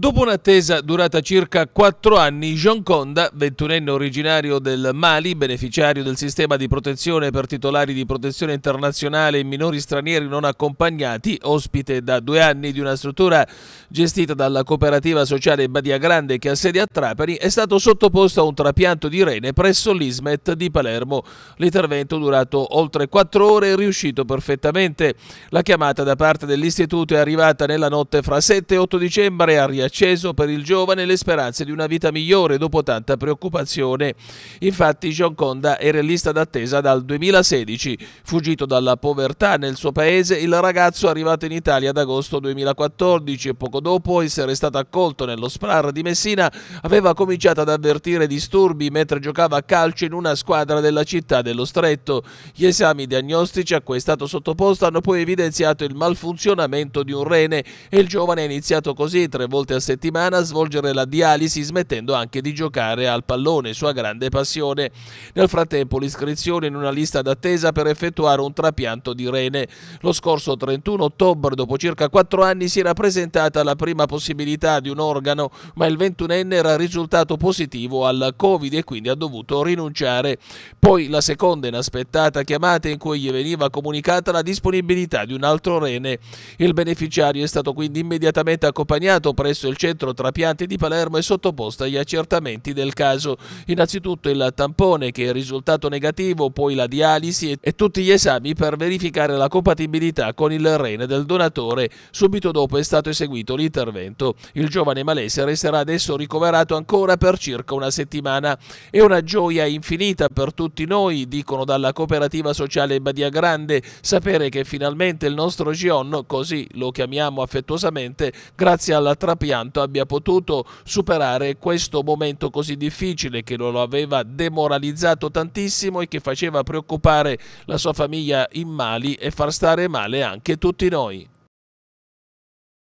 Dopo un'attesa durata circa 4 anni, John Conda, ventunenne originario del Mali, beneficiario del sistema di protezione per titolari di protezione internazionale e minori stranieri non accompagnati, ospite da due anni di una struttura gestita dalla cooperativa sociale Badia Grande che ha sede a Trapani, è stato sottoposto a un trapianto di rene presso l'Ismet di Palermo. L'intervento, durato oltre 4 ore, è riuscito perfettamente. La chiamata da parte dell'istituto è arrivata nella notte fra 7 e 8 dicembre a riascendere acceso per il giovane le speranze di una vita migliore dopo tanta preoccupazione. Infatti John Conda era in lista d'attesa dal 2016. Fuggito dalla povertà nel suo paese, il ragazzo è arrivato in Italia ad agosto 2014 e poco dopo essere stato accolto nello Sprar di Messina aveva cominciato ad avvertire disturbi mentre giocava a calcio in una squadra della città dello Stretto. Gli esami diagnostici a cui è stato sottoposto hanno poi evidenziato il malfunzionamento di un rene e il giovane ha iniziato così tre volte volte a settimana a svolgere la dialisi smettendo anche di giocare al pallone, sua grande passione. Nel frattempo l'iscrizione in una lista d'attesa per effettuare un trapianto di rene. Lo scorso 31 ottobre, dopo circa 4 anni, si era presentata la prima possibilità di un organo, ma il 21enne era risultato positivo al Covid e quindi ha dovuto rinunciare. Poi la seconda inaspettata chiamata in cui gli veniva comunicata la disponibilità di un altro rene. Il beneficiario è stato quindi immediatamente accompagnato presso presso il centro trapianti di Palermo è sottoposta agli accertamenti del caso. Innanzitutto il tampone che è risultato negativo, poi la dialisi e tutti gli esami per verificare la compatibilità con il rene del donatore. Subito dopo è stato eseguito l'intervento. Il giovane malese resterà adesso ricoverato ancora per circa una settimana. È una gioia infinita per tutti noi, dicono dalla cooperativa sociale Badia Grande, sapere che finalmente il nostro Gion, così lo chiamiamo affettuosamente, grazie alla trapianti compianto abbia potuto superare questo momento così difficile che lo aveva demoralizzato tantissimo e che faceva preoccupare la sua famiglia in Mali e far stare male anche tutti noi.